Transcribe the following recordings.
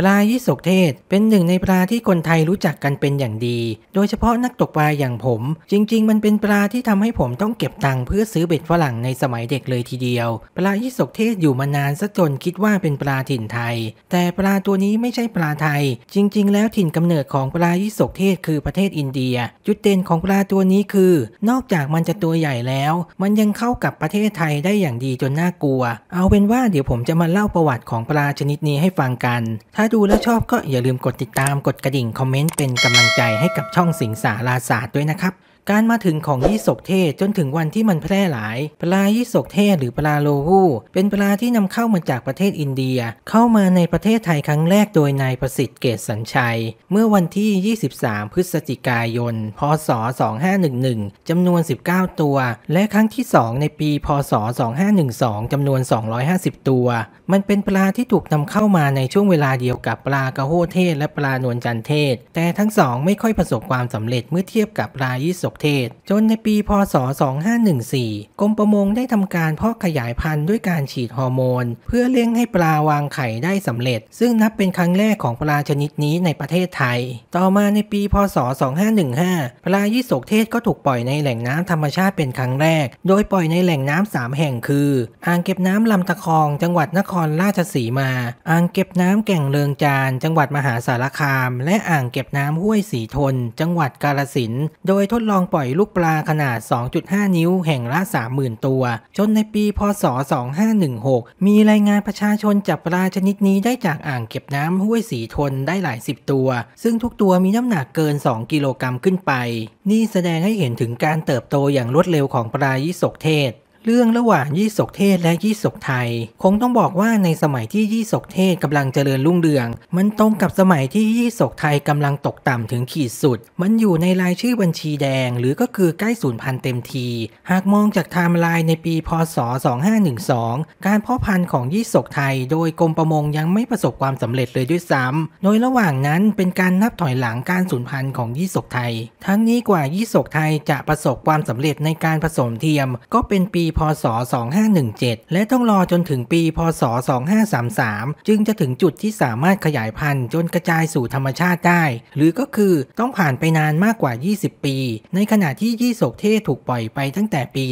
ปลายี่สกเทศเป็นหนึ่งในปลาที่คนไทยรู้จักกันเป็นอย่างดี โดยเฉพาะนักตกปลาอย่างผม จริง ๆ มันเป็นปลาที่ทำให้ผมต้องเก็บตังค์เพื่อซื้อเบ็ดฝรั่งในสมัยเด็กเลยทีเดียว ปลายี่สกเทศอยู่มานานซะจนคิดว่าเป็นปลาถิ่นไทย แต่ปลาตัวนี้ไม่ใช่ปลาไทย จริง ๆ แล้วถิ่นกำเนิดของปลายี่สกเทศคือประเทศอินเดีย จุดเด่นของปลาตัวนี้คือ นอกจากมันจะตัวใหญ่แล้ว มันยังเข้ากับประเทศไทยได้อย่างดีจนน่ากลัว เอาเป็นว่าเดี๋ยวผมจะมาเล่าประวัติของปลาชนิดนี้ให้ฟังกัน ถ้าดูแล้วชอบก็อย่าลืมกดติดตามกดกระดิ่งคอมเมนต์เป็นกำลังใจให้กับช่องสิงสาราศาสตร์ด้วยนะครับการมาถึงของยี่สกเทศจนถึงวันที่มันแพร่หลาย ปลายี่สกเทศ หรือปลาโลวูเป็นปลาที่นำเข้ามาจากประเทศอินเดียเข้ามาในประเทศไทยครั้งแรกโดยนายประสิทธิ์เกศสัญชัย เมื่อวันที่ 23 พฤศจิกายน พศ 2511จำนวน 19 ตัวและครั้งที่ 2 ในปี พศ 2512จำนวน 250 ตัว มันเป็นปลาที่ถูกนำเข้ามาในช่วงเวลาเดียวกับปลากระโหเทศและปลานวลจันเทศ แต่ทั้งสองไม่ค่อยประสบความสำเร็จเมื่อเทียบกับปลายี่สกเทศจนในปีพศ 2514 กรมประมงได้ทำการเพาะขยายพันธุ์ด้วยการฉีดฮอร์โมน เพื่อเลี้ยงให้ปลาวางไข่ได้สำเร็จ ซึ่งนับเป็นครั้งแรกของปลาชนิดนี้ในประเทศไทย ต่อมาในปีพศ 2515 ปลายี่สกเทศก็ถูกปล่อยในแหล่งน้ำธรรมชาติเป็นครั้งแรก โดยปล่อยในแหล่งน้ำสามแห่งคืออ่างเก็บน้ำลำตะคอง จังหวัดนครราชสีมา อ่างเก็บน้ำแก่งเลิงจาน จังหวัดมหาสารคาม และอ่างเก็บน้ำห้วยสีทน จังหวัดกาลสินโดยทดลองปล่อยลูกปลาขนาด 2.5 นิ้ว แห่งละ 30,000 ตัว จนในปี พศ 2516 มีรายงานประชาชนจับปลาชนิดนี้ได้จากอ่างเก็บน้ำห้วยสีทนได้หลายสิบตัว ซึ่งทุกตัวมีน้ำหนักเกิน 2 กิโลกรัมขึ้นไป นี่แสดงให้เห็นถึงการเติบโตอย่างรวดเร็วของปลายิสกเทศเรื่องระหว่างยี่สกเทศและยี่สกไทย คงต้องบอกว่าในสมัยที่ยี่สกเทศกำลังเจริญรุ่งเรือง มันตรงกับสมัยที่ยี่สกไทยกำลังตกต่ำถึงขีดสุด มันอยู่ในรายชื่อบัญชีแดงหรือก็คือใกล้สูญพันธุ์เต็มที หากมองจากไทม์ไลน์ในปีพศ2512การเพาะพันธุ์ของยี่สกไทย โดยกรมประมงยังไม่ประสบความสำเร็จเลยด้วยซ้ำ โดยระหว่างนั้นเป็นการนับถอยหลังการสูญพันธุ์ของยี่สกไทย ทั้งนี้กว่ายี่สกไทยจะประสบความสำเร็จในการผสมเทียม ก็เป็นปีีพศ 2517 และต้องรอจนถึงปีพศ 2533 จึงจะถึงจุดที่สามารถขยายพันธุ์จนกระจายสู่ธรรมชาติได้ หรือก็คือต้องผ่านไปนานมากกว่า 20 ปี ในขณะที่ยี่สกเทศ ถูกปล่อยไปตั้งแต่ปี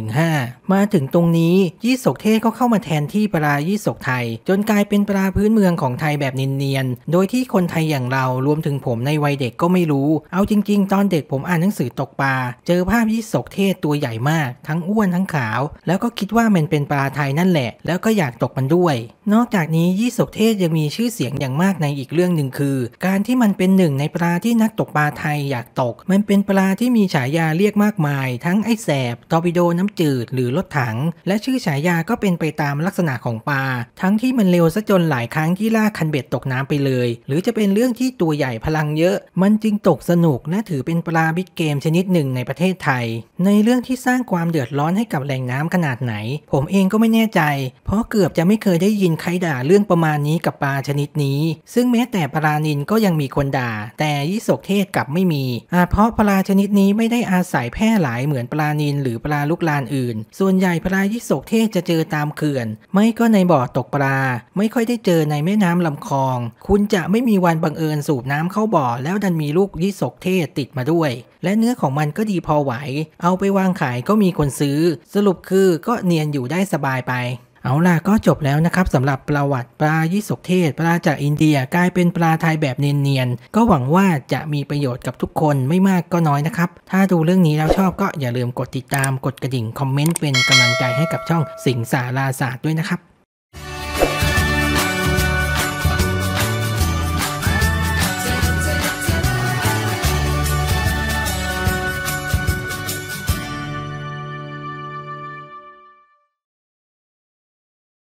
2515 มาถึงตรงนี้ยี่สกเทศก็เข้ามาแทนที่ปลายี่สกไทย จนกลายเป็นปลาพื้นเมืองของไทยแบบเนียนๆ โดยที่คนไทยอย่างเรารวมถึงผมในวัยเด็กก็ไม่รู้ เอาจริงๆ ตอนเด็กผมอ่านหนังสือตกปลาเจอภาพยี่สกเทศตัวใหญ่มากทั้งอ้วนทั้งงขาว แล้วก็คิดว่ามันเป็นปลาไทยนั่นแหละ แล้วก็อยากตกมันด้วย นอกจากนี้ยี่สกเทศยังมีชื่อเสียงอย่างมากในอีกเรื่องหนึ่งคือ การที่มันเป็นหนึ่งในปลาที่นักตกปลาไทยอยากตก มันเป็นปลาที่มีฉายาเรียกมากมาย ทั้งไอแสบตอร์ปิโดน้ำจืด หรือรถถัง และชื่อฉายาก็เป็นไปตามลักษณะของปลา ทั้งที่มันเร็วซะจนหลายครั้งที่ลาคันเบ็ดตกน้ำไปเลย หรือจะเป็นเรื่องที่ตัวใหญ่พลังเยอะ มันจึงตกสนุกและถือเป็นปลาบิ๊กเกมชนิดหนึ่งในประเทศไทย ในเรื่องที่สร้างความเดือดร้อนให้กับแหล่งน้ำขนาดไหน ผมเองก็ไม่แน่ใจ เพราะเกือบจะไม่เคยได้ยินใครด่าเรื่องประมาณนี้กับปลาชนิดนี้ ซึ่งแม้แต่ปลานินก็ยังมีคนด่า แต่ยิสกเทศกับไม่มีอาจเพราะปลาชนิดนี้ไม่ได้อาศัยแพร่หลายเหมือนปลานิน หรือปลาลูกลานอื่น ส่วนใหญ่ปลายิสกเทศจะเจอตามเขื่อน ไม่ก็ในบ่อตกปลาไม่ค่อยได้เจอในแม่น้ำลำคลอง คุณจะไม่มีวันบังเอิญสูบน้ำเข้าบ่อแล้วดันมีลูกยิสกเทศติดมาด้วย และเนื้อของมันก็ดีพอไหวเอาไปวางขายก็มีคนซื้อสรุปคือก็เนียนอยู่ได้สบายไป เอาล่ะก็จบแล้วนะครับสำหรับประวัติปลายิสกเทศปลาจากอินเดียกลายเป็นปลาไทยแบบเนียนๆ ก็หวังว่าจะมีประโยชน์กับทุกคนไม่มากก็น้อยนะครับ ถ้าดูเรื่องนี้แล้วชอบก็อย่าลืมกดติดตาม กดกระดิ่งคอมเมนต์เป็นกำลังใจให้กับช่อง สิงสาราศาสตร์ด้วยนะครับ